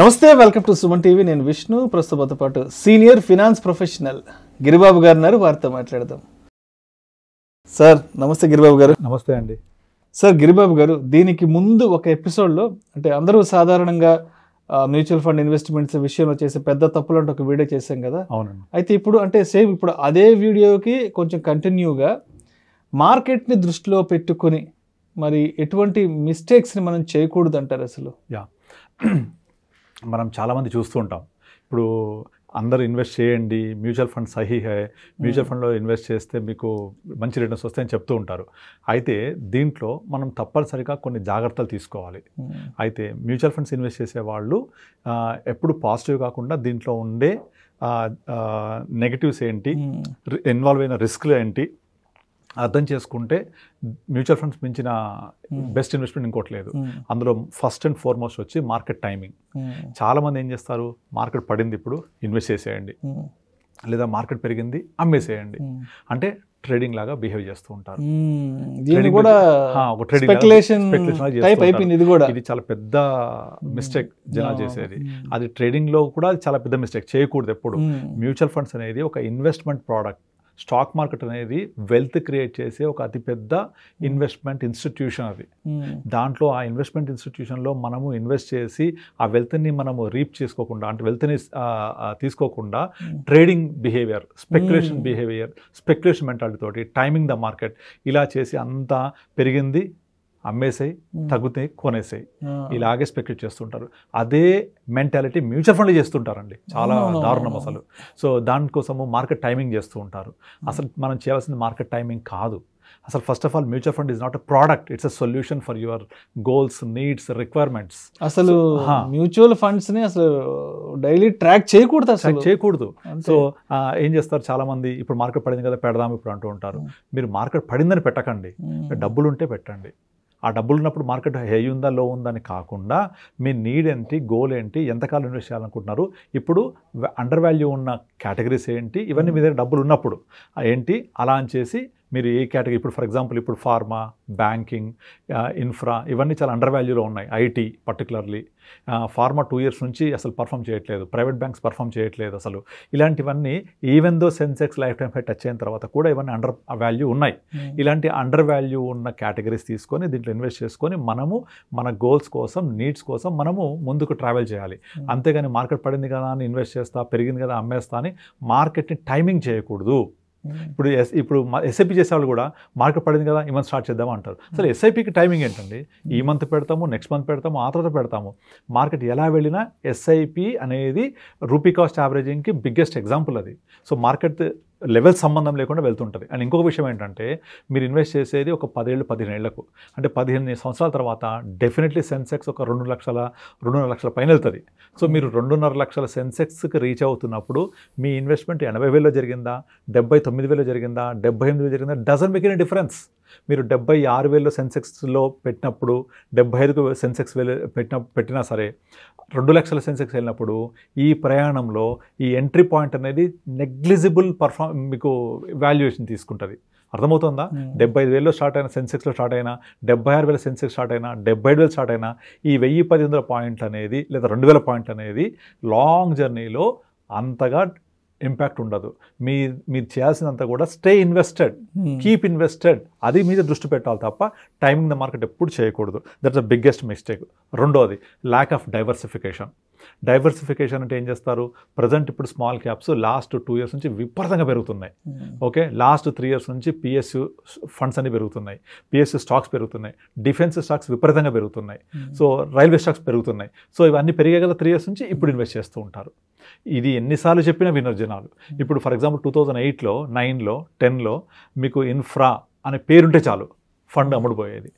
నమస్తే welcome to Suman TV నేను విష్ణు ప్రస్తుతంతో పాటు సీనియర్ ఫినాన్స్ ప్రొఫెషనల్ గిరిబాబు గారు ఉన్నారు వారితో మాట్లాడదాం సార్ నమస్తే గిరిబాబు గారు నమస్తే అండి సార్ గిరిబాబు గారు దీనికి ముందు ఒక ఎపిసోడ్లో అంటే అందరూ సాధారణంగా మ్యూచువల్ ఫండ్ ఇన్వెస్ట్మెంట్స్ విషయంలో చేసే పెద్ద తప్పులు అంటే ఒక వీడియో చేశాం కదా అవునండి అయితే ఇప్పుడు అంటే సేమ్ ఇప్పుడు అదే వీడియోకి కొంచెం కంటిన్యూగా మార్కెట్ని దృష్టిలో పెట్టుకొని మరి ఎటువంటి మిస్టేక్స్ని మనం చేయకూడదు అంటారు అసలు యా మనం చాలామంది చూస్తూ ఉంటాం ఇప్పుడు అందరు ఇన్వెస్ట్ చేయండి మ్యూచువల్ ఫండ్ సహీ హే మ్యూచువల్ ఫండ్లో ఇన్వెస్ట్ చేస్తే మీకు మంచి రిటర్న్స్ వస్తాయని చెప్తూ ఉంటారు అయితే దీంట్లో మనం తప్పనిసరిగా కొన్ని జాగ్రత్తలు తీసుకోవాలి hmm. అయితే మ్యూచువల్ ఫండ్స్ ఇన్వెస్ట్ చేసే వాళ్ళు ఎప్పుడు పాజిటివ్ కాకుండా దీంట్లో ఉండే నెగటివ్స్ ఏంటి hmm. ఇన్వాల్వ్ అయిన రిస్క్లు ఏంటి అర్థం చేసుకుంటే మ్యూచువల్ ఫండ్స్ మించిన hmm. బెస్ట్ ఇన్వెస్ట్మెంట్ ఇంకోటి లేదు hmm. అందులో ఫస్ట్ అండ్ ఫార్మోస్ట్ వచ్చి మార్కెట్ టైమింగ్ hmm. చాలామంది ఏం చేస్తారు మార్కెట్ పడింది ఇప్పుడు ఇన్వెస్ట్ చేసేయండి లేదా మార్కెట్ పెరిగింది అమ్మేసేయండి అంటే ట్రేడింగ్ లాగా బిహేవ్ చేస్తూ ఉంటారు ఇది చాలా పెద్ద మిస్టేక్ జనా చేసేది అది ట్రేడింగ్ లో కూడా చాలా పెద్ద మిస్టేక్ చేయకూడదు ఎప్పుడు మ్యూచువల్ ఫండ్స్ అనేది ఒక ఇన్వెస్ట్మెంట్ ప్రోడక్ట్ స్టాక్ మార్కెట్ అనేది వెల్త్ క్రియేట్ చేసే ఒక అతిపెద్ద ఇన్వెస్ట్మెంట్ hmm. ఇన్స్టిట్యూషన్ అది hmm. దాంట్లో ఆ ఇన్వెస్ట్మెంట్ ఇన్స్టిట్యూషన్లో మనము ఇన్వెస్ట్ చేసి ఆ వెల్త్ని మనము రీప్ చేసుకోకుండా అంటే వెల్త్ని తీసుకోకుండా trading behaviour speculation behaviour speculation mentality తోటి టైమింగ్ ద మార్కెట్ ఇలా చేసి అంతా పెరిగింది అమ్మేసాయి తగ్గుతాయి కొనేసాయి ఇలాగే స్పెక్యులేట్ చేస్తుంటారు అదే మెంటాలిటీ మ్యూచువల్ ఫండ్లు చేస్తుంటారండి చాలా దారుణం అసలు సో దానికోసము మార్కెట్ టైమింగ్ చేస్తూ ఉంటారు అసలు మనం చేయాల్సింది మార్కెట్ టైమింగ్ కాదు అసలు first of all mutual fund is not a product it's a solution for your goals needs requirements అసలు మ్యూచువల్ ఫండ్స్ ని అసలు డైలీ ట్రాక్ చేయకూడదు ట్రాక్ చేయకూడదు సో ఏం చేస్తారు చాలా మంది ఇప్పుడు మార్కెట్ పడింది కదా పెడదాం ఇప్పుడు అంటూ ఉంటారు మీరు మార్కెట్ పడిందని పెట్టకండి డబ్బులు ఉంటే పెట్టండి ఆ డబ్బులు ఉన్నప్పుడు మార్కెట్ హై ఉందా లో ఉందా అని కాకుండా మీ నీడ్ ఏంటి గోల్ ఏంటి ఎంతకాలం ఇన్వెస్ట్ చేయాలనుకుంటున్నారు ఇప్పుడు అండర్ వాల్యూ ఉన్న కేటగిరీస్ ఏంటి ఇవన్నీ మీ దగ్గర డబ్బులు ఉన్నప్పుడు ఏంటి అలా అని చేసి మీరు ఏ కేటగిరీ ఇప్పుడు ఫర్ ఎగ్జాంపుల్ ఇప్పుడు ఫార్మా బ్యాంకింగ్ ఇన్ఫ్రా ఇవన్నీ చాలా అండర్ వాల్యూలో ఉన్నాయి IT particularly pharma two years నుంచి అసలు పర్ఫామ్ చేయట్లేదు ప్రైవేట్ బ్యాంక్స్ పర్ఫామ్ చేయట్లేదు అసలు ఇలాంటివన్నీ even though Sensex life time ఫైట్ టచ్ అయిన తర్వాత కూడా ఇవన్నీ అండర్ వాల్యూ ఉన్నాయి hmm. ఇలాంటి అండర్ వాల్యూ ఉన్న కేటగిరీస్ తీసుకొని దీంట్లో ఇన్వెస్ట్ చేసుకొని మనము మన గోల్స్ కోసం నీడ్స్ కోసం మనము ముందుకు ట్రావెల్ చేయాలి hmm. అంతేగాని మార్కెట్ పడింది కదా అని ఇన్వెస్ట్ చేస్తా పెరిగింది కదా అమ్మేస్తా అని మార్కెట్ని టైమింగ్ చేయకూడదు hmm. ఇప్పుడు ఎస్ ఇప్పుడు ఎస్ఐపి చేసేవాళ్ళు కూడా మార్కెట్ పడింది కదా ఈ మంత్ స్టార్ట్ చేద్దాం అంటారు hmm. అసలు ఎస్ఐపికి టైమింగ్ ఏంటండి ఈ hmm. మంత్ పెడతాము నెక్స్ట్ మంత్ పెడతాము ఆ తర్వాత పెడతాము మార్కెట్ ఎలా వెళ్ళినా ఎస్ఐపి అనేది రూపీ కాస్ట్ యావరేజింగ్కి బిగ్గెస్ట్ ఎగ్జాంపుల్ అది సో మార్కెట్ లెవెల్ సంబంధం లేకుండా వెళ్తుంటుంది అండ్ ఇంకొక విషయం ఏంటంటే మీరు ఇన్వెస్ట్ చేసేది ఒక పదేళ్ళు పదిహేను ఏళ్లకు అంటే పదిహేను సంవత్సరాల తర్వాత డెఫినెట్లీ సెన్సెక్స్ ఒక రెండు లక్షల రెండున్నర లక్షల పైన వెళ్తుంది సో మీరు రెండున్నర లక్షల సెన్సెక్స్కి రీచ్ అవుతున్నప్పుడు మీ ఇన్వెస్ట్మెంట్ ఎనభై వేలో జరిగిందా డెబ్బై తొమ్మిది వేలో జరిగిందా డెబ్బై ఎనిమిది జరిగిందా డజన్ మేక్ ఎన్ డిఫరెన్స్ మీరు డెబ్బై ఆరు వేల సెన్సెక్స్లో పెట్టినప్పుడు డెబ్బై ఐదుకు సెన్సెక్స్ వెళ్ళి పెట్టిన పెట్టినా సరే రెండు లక్షల సెన్సెక్స్ వెళ్ళినప్పుడు ఈ ప్రయాణంలో ఈ ఎంట్రీ పాయింట్ అనేది నెగ్లిజిబుల్ పర్ఫామ్ మీకు వాల్యుయేషన్ తీసుకుంటుంది అర్థమవుతుందా డెబ్బై ఐదు వేలలో స్టార్ట్ అయిన సెన్సెక్స్లో స్టార్ట్ అయినా డెబ్బై ఆరు వేల సెన్సెక్స్ స్టార్ట్ అయినా డెబ్బై ఐదు వేలు స్టార్ట్ అయినా ఈ వెయ్యి పది వందల పాయింట్లు అనేది లేదా రెండు వేల పాయింట్లు అనేది లాంగ్ జర్నీలో అంతగా ఇంపాక్ట్ ఉండదు మీ మీరు చేయాల్సినంత కూడా స్టే ఇన్వెస్టెడ్ కీప్ ఇన్వెస్టెడ్ అది మీద దృష్టి పెట్టాలి తప్ప టైమింగ్ ద మార్కెట్ ఎప్పుడు చేయకూడదు దట్స్ ద బిగ్గెస్ట్ మిస్టేక్ రెండోది ల్యాక్ ఆఫ్ డైవర్సిఫికేషన్ డైవర్సిఫికేషన్ అంటే ఏం చేస్తారు ప్రజెంట్ ఇప్పుడు small caps last two years నుంచి విపరీతంగా పెరుగుతున్నాయి hmm. Okay last three years నుంచి పిఎస్యు ఫండ్స్ అన్ని పెరుగుతున్నాయి పిఎస్యు స్టాక్స్ పెరుగుతున్నాయి డిఫెన్స్ స్టాక్స్ విపరీతంగా పెరుగుతున్నాయి hmm. సో రైల్వే స్టాక్స్ పెరుగుతున్నాయి సో ఇవన్నీ గల త్రీ ఇయర్స్ నుంచి ఇప్పుడు ఇన్వెస్ట్ చేస్తూ ఉంటారు ఇది ఎన్నిసార్లు చెప్పినా వినర్ జనాలు ఇప్పుడు ఫర్ ఎగ్జాంపుల్ టూ థౌజండ్ ఎయిట్లో నైన్లో టెన్లో మీకు ఇన్ఫ్రా అనే పేరుంటే చాలు ఫండ్ అమ్ముడుపోయేది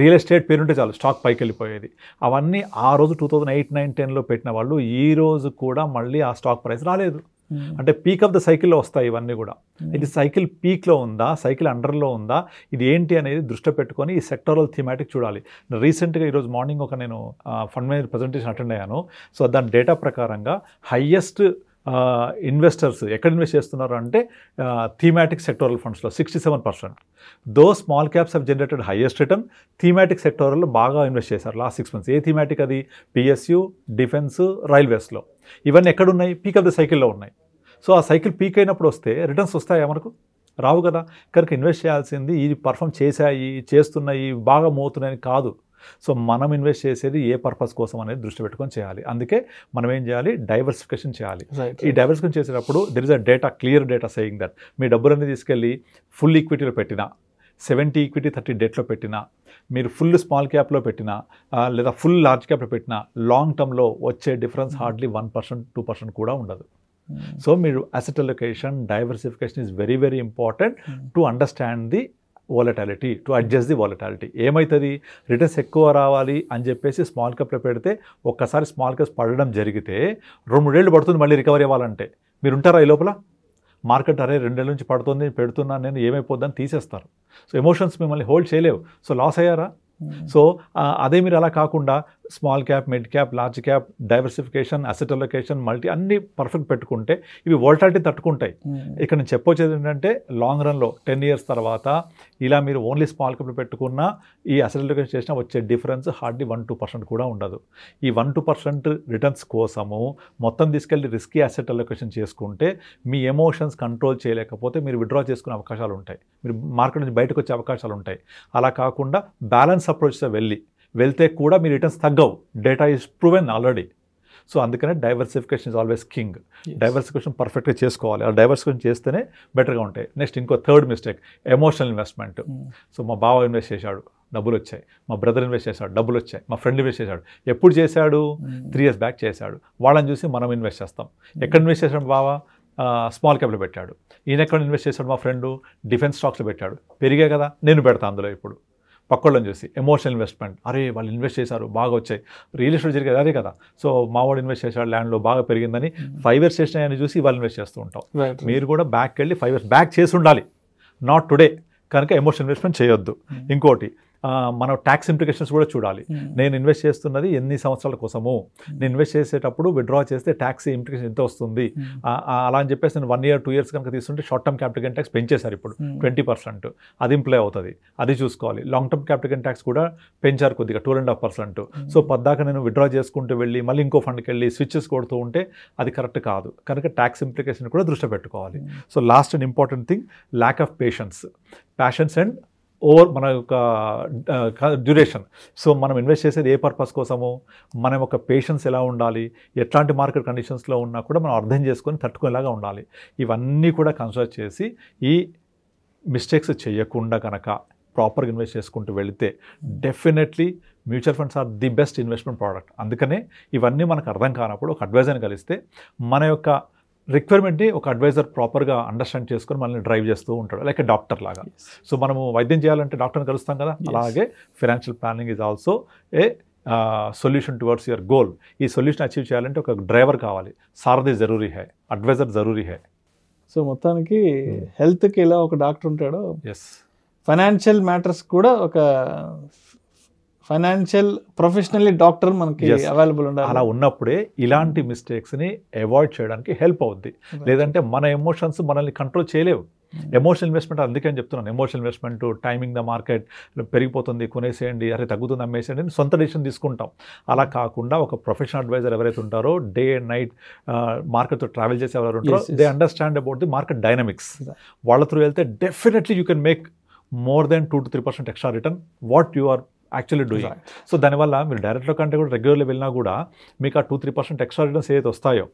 రియల్ ఎస్టేట్ పేరుంటే చాలు స్టాక్ పైకి వెళ్ళిపోయేది అవన్నీ ఆ రోజు టూ థౌజండ్ ఎయిట్ నైన్ టెన్లో పెట్టిన వాళ్ళు ఈ రోజు కూడా మళ్ళీ ఆ స్టాక్ ప్రైస్ రాలేదు hmm. అంటే పీక్ ఆఫ్ ద సైకిల్లో వస్తాయి ఇవన్నీ కూడా hmm. ఇది సైకిల్ పీక్లో ఉందా సైకిల్ అండర్లో ఉందా ఇది ఏంటి అనేది దృష్టి పెట్టుకొని ఈ సెక్టరల్ థీమాటిక్ చూడాలి రీసెంట్గా ఈరోజు మార్నింగ్ ఒక నేను ఫండ్ మేనేజర్ ప్రజెంటేషన్ అటెండ్ అయ్యాను సో దాని డేటా ప్రకారంగా హయ్యెస్ట్ ఇన్వెస్టర్స్ ఎక్కడ ఇన్వెస్ట్ చేస్తున్నారు అంటే థీమాటిక్ సెక్టోరల్ ఫండ్స్లో sixty seven percent though small caps have generated highest return thematic సెక్టోరల్లో బాగా ఇన్వెస్ట్ చేశారు లాస్ట్ సిక్స్ మంత్స్ ఏ థీమాటిక్ అది పిఎస్యు డిఫెన్స్ రైల్వేస్లో ఇవన్నీ ఎక్కడున్నాయి పీక్ ఆఫ్ ద సైకిల్లో ఉన్నాయి సో ఆ సైకిల్ పీక్ అయినప్పుడు వస్తే రిటర్న్స్ వస్తాయా మనకు రావు కదా కనుక ఇన్వెస్ట్ చేయాల్సింది ఇది పర్ఫామ్ చేశాయి చేస్తున్నాయి బాగా మోతున్నాయని కాదు సో మనం ఇన్వెస్ట్ చేసేది ఏ పర్పస్ కోసం అనేది దృష్టి పెట్టుకొని చేయాలి అందుకే మనం ఏం చేయాలి డైవర్సిఫికేషన్ చేయాలి ఈ డైవర్సిఫికేషన్ చేసేటప్పుడు there is a data clear data saying that మీ డబ్బులు అనేది తీసుకెళ్ళి ఫుల్ ఈక్విటీలో పెట్టినా సెవెంటీ ఈక్విటీ థర్టీ డేట్లో పెట్టినా మీరు ఫుల్ స్మాల్ క్యాప్లో పెట్టినా లేదా ఫుల్ లార్జ్ క్యాప్లో పెట్టినా లాంగ్ టర్మ్లో వచ్చే difference hardly one percent two percent కూడా ఉండదు సో hmm. మీరు asset allocation diversification is very very important to understand the volatility to adjust the volatility ఏమవుతుంది రిటర్న్స్ ఎక్కువ రావాలి అని చెప్పేసి స్మాల్ క్యాప్లో పెడితే ఒక్కసారి స్మాల్ క్యాప్స్ పడడం జరిగితే రెండు మూడేళ్ళు పడుతుంది మళ్ళీ రికవరీ అవ్వాలంటే మీరు ఉంటారా ఈ లోపల మార్కెట్ అరే రెండేళ్ళ నుంచి పడుతుంది పెడుతున్నాను నేను ఏమైపోద్దని తీసేస్తారు సో ఎమోషన్స్ మిమ్మల్ని హోల్డ్ చేయలేవు సో లాస్ అయ్యారా సో hmm. అదే మీరు అలా కాకుండా small cap mid cap large cap diversification asset allocation multi అన్ని పర్ఫెక్ట్ పెట్టుకుంటే ఇవి వోల్టాలిటీ తట్టుకుంటాయి hmm. ఇక్కడ నేను చెప్పొచ్చేది ఏంటంటే లాంగ్ రన్లో టెన్ ఇయర్స్ తర్వాత ఇలా మీరు ఓన్లీ స్మాల్ క్యాప్ పెట్టుకున్న ఈ అసెట్ అలొకేషన్ చేసినా వచ్చే difference hardly one two percent కూడా ఉండదు ఈ వన్ టూ పర్సెంట్ రిటర్న్స్ కోసము మొత్తం తీసుకెళ్ళి రిస్కీ అసెట్ అలొకేషన్ చేసుకుంటే మీ ఎమోషన్స్ కంట్రోల్ చేయలేకపోతే మీరు విడ్రా చేసుకునే అవకాశాలు ఉంటాయి మీరు మార్కెట్ నుంచి బయటకు వచ్చే అవకాశాలు ఉంటాయి అలా కాకుండా బ్యాలెన్స్ అప్రోచ్తో వెళ్ళి వెళ్తే కూడా మీ రిటర్న్స్ తగ్గవు data is proven already so అందుకనే diversification is always king diversification పర్ఫెక్ట్గా చేసుకోవాలి ఆ డైవర్సిఫికేషన్ చేస్తేనే బెటర్గా ఉంటాయి నెక్స్ట్ ఇంకో third mistake emotional investment so మా బావ ఇన్వెస్ట్ చేశాడు డబ్బులు వచ్చాయి మా బ్రదర్ ఇన్వెస్ట్ చేశాడు డబ్బులు వచ్చాయి మా ఫ్రెండ్ ఇన్వెస్ట్ చేశాడు ఎప్పుడు చేశాడు త్రీ ఇయర్స్ బ్యాక్ చేశాడు వాళ్ళని చూసి మనం ఇన్వెస్ట్ చేస్తాం hmm. ఎక్కడ ఇన్వెస్ట్ చేశాడు బావా స్మాల్ క్యాప్లో పెట్టాడు ఈయన ఎక్కడ ఇన్వెస్ట్ చేశాడు మా ఫ్రెండు డిఫెన్స్ స్టాక్స్లో పెట్టాడు పెరిగే కదా నేను పెడతా అందులో ఇప్పుడు పక్కోళ్ళని చూసి ఎమోషనల్ ఇన్వెస్ట్మెంట్ అరే వాళ్ళు ఇన్వెస్ట్ చేశారు బాగా వచ్చాయి రియల్ ఎస్టేట్ జరిగేది అదే కదా సో మావాడు ఇన్వెస్ట్ చేశాడు ల్యాండ్లో బాగా పెరిగిందని ఫైవ్ ఇయర్స్ చేసినాయని చూసి వాళ్ళు ఇన్వెస్ట్ చేస్తూ ఉంటాం మీరు కూడా బ్యాక్ వెళ్ళి ఫైవ్ ఇయర్స్ బ్యాక్ చేసి ఉండాలి నాట్ టుడే కనుక ఎమోషన్ ఇన్వెస్ట్మెంట్ చేయొద్దు hmm. ఇంకోటి మనం ట్యాక్స్ ఇంప్లికేషన్స్ కూడా చూడాలి hmm. నేను ఇన్వెస్ట్ చేస్తున్నది ఎన్ని సంవత్సరాల కోసము hmm. నేను ఇన్వెస్ట్ చేసేటప్పుడు విడ్రా చేస్తే ట్యాక్స్ ఇంప్లికేషన్ ఎంత వస్తుంది hmm. అలా అని చెప్పేసి నేను వన్ ఇయర్ టూ ఇయర్స్ కనుక తీసుకుంటే short term capital gain tax పెంచేశారు ఇప్పుడు ట్వంటీ పర్సెంట్ అది ఇంప్లై అవుతుంది అది చూసుకోవాలి long term capital gain tax కూడా పెంచారు కొద్దిగా two and half percent so పద్దాక నేను విడ్రా చేసుకుంటూ వెళ్ళి మళ్ళీ ఇంకో ఫండ్కి వెళ్ళి స్విచ్చెస్ కొడుతూ ఉంటే అది కరెక్ట్ కాదు కనుక ట్యాక్స్ ఇంప్లికేషన్ కూడా దృష్టి పెట్టుకోవాలి so last and important thing lack of patience passions and over మన యొక్క డ్యూరేషన్ సో మనం ఇన్వెస్ట్ చేసేది ఏ పర్పస్ కోసము మన యొక్క పేషెన్స్ ఎలా ఉండాలి ఎట్లాంటి మార్కెట్ కండిషన్స్లో ఉన్నా కూడా మనం అర్థం చేసుకొని తట్టుకునేలాగా ఉండాలి ఇవన్నీ కూడా కన్సల్ట్ చేసి ఈ మిస్టేక్స్ చేయకుండా కనుక ప్రాపర్గా ఇన్వెస్ట్ చేసుకుంటూ వెళితే definitely mutual funds are the best investment product అందుకనే ఇవన్నీ మనకు అర్థం కానప్పుడు ఒక అడ్వైజర్ని కలిస్తే మన యొక్క రిక్వైర్మెంట్ని ఒక అడ్వైజర్ ప్రాపర్గా అండర్స్టాండ్ చేసుకొని మనల్ని డ్రైవ్ చేస్తూ ఉంటాడు లైక్ డాక్టర్ లాగా సో మనము వైద్యం చేయాలంటే డాక్టర్ని కలుస్తాం కదా అలాగే financial planning is also a solution towards your goal ఈ సొల్యూషన్ అచీవ్ చేయాలంటే ఒక డ్రైవర్ కావాలి సారథి జరూరీ హై అడ్వైజర్ జరూరీ హై సో మొత్తానికి హెల్త్కి hmm. ఇలా ఒక డాక్టర్ ఉంటాడో ఎస్ ఫైనాన్షియల్ మ్యాటర్స్ కూడా ఒక ఫైనాన్షియల్ ప్రొఫెషనల్లీ డాక్టర్ మనకి అవైలబుల్ ఉండాలి అలా ఉన్నప్పుడే ఇలాంటి మిస్టేక్స్ని అవాయిడ్ చేయడానికి హెల్ప్ అవుద్ది లేదంటే మన ఎమోషన్స్ మనల్ని కంట్రోల్ చేయలేవు ఎమోషనల్ hmm. ఇన్వెస్ట్మెంట్ అందుకే అని చెప్తున్నాను emotional investment timing the market పెరిగిపోతుంది కొనేసేయండి అరే తగ్గుతుంది అమ్మేసేయండి అని సొంత డిసిషన్ తీసుకుంటాం అలా కాకుండా ఒక ప్రొఫెషనల్ అడ్వైజర్ ఎవరైతే ఉంటారో డే అండ్ నైట్ మార్కెట్తో ట్రావెల్ చేసే ఎవరు ఉంటారో they understand about the market dynamics వాళ్ళ త్రూ వెళ్తే definitely you can make more than two to three percent extra return what you are actually doing so దానివల్ల మీరు డైరెక్ట్లో కంటే కూడా రెగ్యులర్లీ వెళ్ళినా కూడా మీకు ఆ two three percent extra returns ఏదైతే వస్తాయో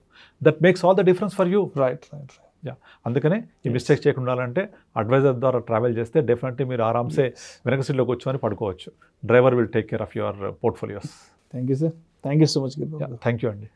that makes all the difference for you right right yeah అందుకనే ఈ మిస్టేక్ చేయకుండా ఉండాలంటే అడ్వైజర్ ద్వారా ట్రావెల్ చేస్తే డెఫినెట్లీ మీరు ఆరామ్సే వెనక సీట్లోకి వచ్చుకొని పడుకోవచ్చు driver will take care of your portfolios thank you sir thank you so much thank you అండి